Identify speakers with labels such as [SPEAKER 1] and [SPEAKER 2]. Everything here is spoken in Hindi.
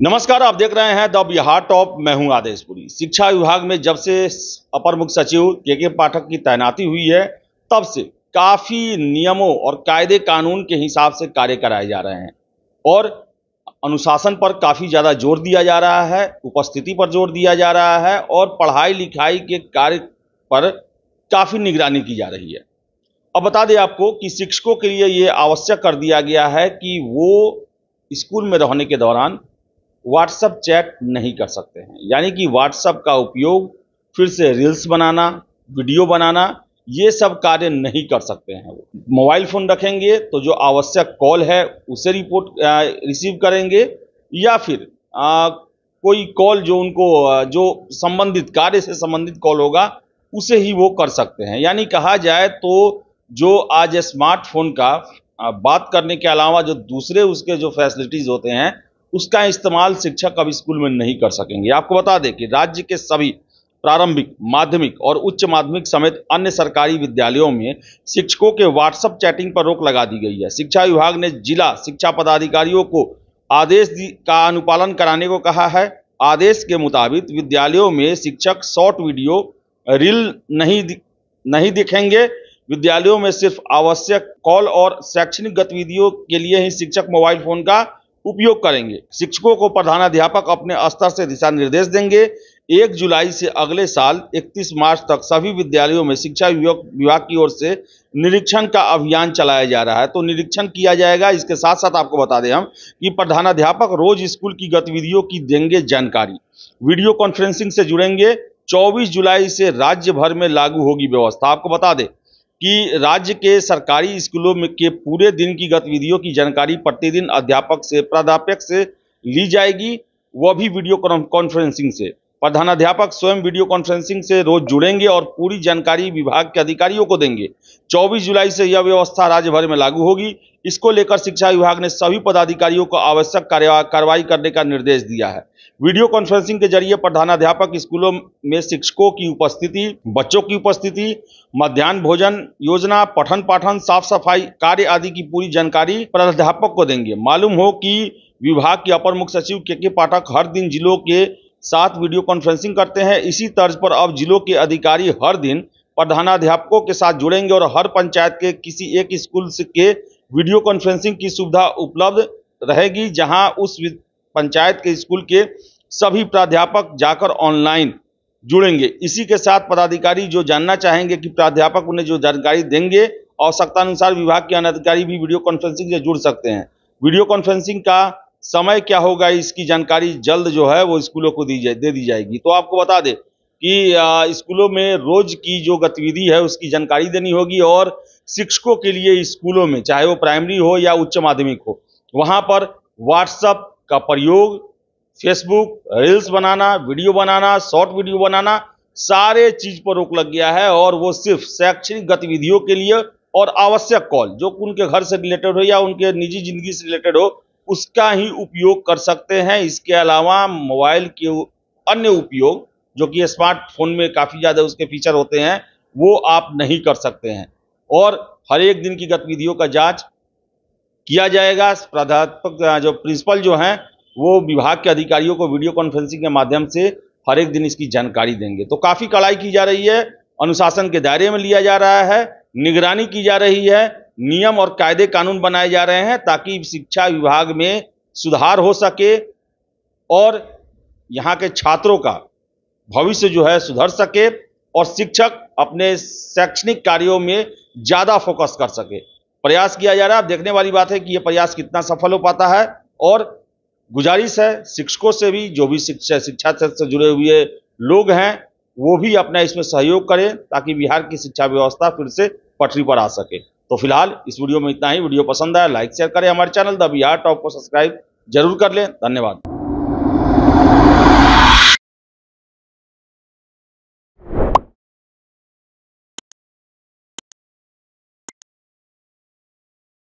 [SPEAKER 1] नमस्कार आप देख रहे हैं द बिहार टॉप मैं हूं आदेशपुरी शिक्षा विभाग में जब से अपर मुख्य सचिव के के पाठक की तैनाती हुई है तब से काफ़ी नियमों और कायदे कानून के हिसाब से कार्य कराए जा रहे हैं और अनुशासन पर काफ़ी ज़्यादा जोर दिया जा रहा है उपस्थिति पर जोर दिया जा रहा है और पढ़ाई लिखाई के कार्य पर काफ़ी निगरानी की जा रही है अब बता दें आपको कि शिक्षकों के लिए ये आवश्यक कर दिया गया है कि वो स्कूल में रहने के दौरान व्हाट्सअप चैट नहीं कर सकते हैं यानी कि व्हाट्सअप का उपयोग फिर से रील्स बनाना वीडियो बनाना ये सब कार्य नहीं कर सकते हैं वो मोबाइल फ़ोन रखेंगे तो जो आवश्यक कॉल है उसे रिपोर्ट रिसीव करेंगे या फिर आ, कोई कॉल जो उनको जो संबंधित कार्य से संबंधित कॉल होगा उसे ही वो कर सकते हैं यानी कहा जाए तो जो आज स्मार्टफोन का बात करने के अलावा जो दूसरे उसके जो फैसिलिटीज़ होते हैं उसका इस्तेमाल शिक्षक अब स्कूल में नहीं कर सकेंगे आपको बता दें कि राज्य के सभी प्रारंभिक माध्यमिक और उच्च माध्यमिक समेत अन्य सरकारी विद्यालयों में शिक्षकों के व्हाट्सएप चैटिंग पर रोक लगा दी गई है शिक्षा विभाग ने जिला शिक्षा पदाधिकारियों को आदेश का अनुपालन कराने को कहा है आदेश के मुताबिक विद्यालयों में शिक्षक शॉर्ट वीडियो रील नहीं दि, नहीं दिखेंगे विद्यालयों में सिर्फ आवश्यक कॉल और शैक्षणिक गतिविधियों के लिए ही शिक्षक मोबाइल फोन का उपयोग करेंगे शिक्षकों को प्रधानाध्यापक अपने स्तर से दिशा निर्देश देंगे एक जुलाई से अगले साल 31 मार्च तक सभी विद्यालयों में शिक्षा विभाग की ओर से निरीक्षण का अभियान चलाया जा रहा है तो निरीक्षण किया जाएगा इसके साथ साथ आपको बता दें हम कि प्रधानाध्यापक रोज स्कूल की गतिविधियों की देंगे जानकारी वीडियो कॉन्फ्रेंसिंग से जुड़ेंगे 24 जुलाई से राज्य भर में लागू होगी व्यवस्था आपको बता दें कि राज्य के सरकारी स्कूलों में के पूरे दिन की गतिविधियों की जानकारी प्रतिदिन अध्यापक से प्राध्यापक से ली जाएगी वह भी वीडियो कॉन्फ्रेंसिंग से प्रधानाध्यापक स्वयं वीडियो कॉन्फ्रेंसिंग से रोज जुड़ेंगे और पूरी जानकारी विभाग के अधिकारियों को देंगे 24 जुलाई से यह व्यवस्था राज्य भर में लागू होगी इसको लेकर शिक्षा विभाग ने सभी पदाधिकारियों को आवश्यक कार्रवाई करने का निर्देश दिया है वीडियो कॉन्फ्रेंसिंग के जरिए प्रधानाध्यापक स्कूलों में शिक्षकों की उपस्थिति बच्चों की उपस्थिति मध्यान्ह भोजन योजना पठन पाठन साफ सफाई कार्य आदि की पूरी जानकारी प्राध्यापक को देंगे मालूम हो कि विभाग के अपर मुख्य सचिव के के पाठक हर दिन जिलों के साथ वीडियो कॉन्फ्रेंसिंग करते हैं इसी तर्ज पर अब जिलों के अधिकारी हर दिन प्रधानाध्यापकों के साथ जुड़ेंगे और हर पंचायत के किसी एक स्कूल के वीडियो कॉन्फ्रेंसिंग की सुविधा उपलब्ध रहेगी जहां उस पंचायत के स्कूल के सभी प्राध्यापक जाकर ऑनलाइन जुड़ेंगे इसी के साथ पदाधिकारी जो जानना चाहेंगे कि प्राध्यापक उन्हें जो जानकारी देंगे आवश्यकतानुसार विभाग के अन्य अधिकारी भी वीडियो कॉन्फ्रेंसिंग से जुड़ सकते हैं वीडियो कॉन्फ्रेंसिंग का समय क्या होगा इसकी जानकारी जल्द जो है वो स्कूलों को दी जाए दे दी जाएगी तो आपको बता दे कि स्कूलों में रोज की जो गतिविधि है उसकी जानकारी देनी होगी और शिक्षकों के लिए स्कूलों में चाहे वो प्राइमरी हो या उच्च माध्यमिक हो वहाँ पर व्हाट्सअप का प्रयोग फेसबुक रील्स बनाना वीडियो बनाना शॉर्ट वीडियो बनाना सारे चीज पर रोक लग गया है और वो सिर्फ शैक्षणिक गतिविधियों के लिए और आवश्यक कॉल जो उनके घर से रिलेटेड हो या उनके निजी जिंदगी से रिलेटेड हो उसका ही उपयोग कर सकते हैं इसके अलावा मोबाइल के अन्य उपयोग जो कि स्मार्टफोन में काफ़ी ज़्यादा उसके फीचर होते हैं वो आप नहीं कर सकते हैं और हर एक दिन की गतिविधियों का जांच किया जाएगा प्राध्यापक जो प्रिंसिपल जो हैं वो विभाग के अधिकारियों को वीडियो कॉन्फ्रेंसिंग के माध्यम से हर एक दिन इसकी जानकारी देंगे तो काफ़ी कड़ाई की जा रही है अनुशासन के दायरे में लिया जा रहा है निगरानी की जा रही है नियम और कायदे कानून बनाए जा रहे हैं ताकि शिक्षा विभाग में सुधार हो सके और यहाँ के छात्रों का भविष्य जो है सुधर सके और शिक्षक अपने शैक्षणिक कार्यों में ज़्यादा फोकस कर सके प्रयास किया जा रहा है अब देखने वाली बात है कि ये प्रयास कितना सफल हो पाता है और गुजारिश है शिक्षकों से भी जो भी शिक्षा शिक्षा क्षेत्र से जुड़े हुए लोग हैं वो भी अपना इसमें सहयोग करें ताकि बिहार की शिक्षा व्यवस्था फिर से पटरी पर आ सके तो फिलहाल इस वीडियो में इतना ही वीडियो पसंद आया लाइक शेयर करें हमारे चैनल द बिहार टॉप को सब्सक्राइब जरूर कर लें धन्यवाद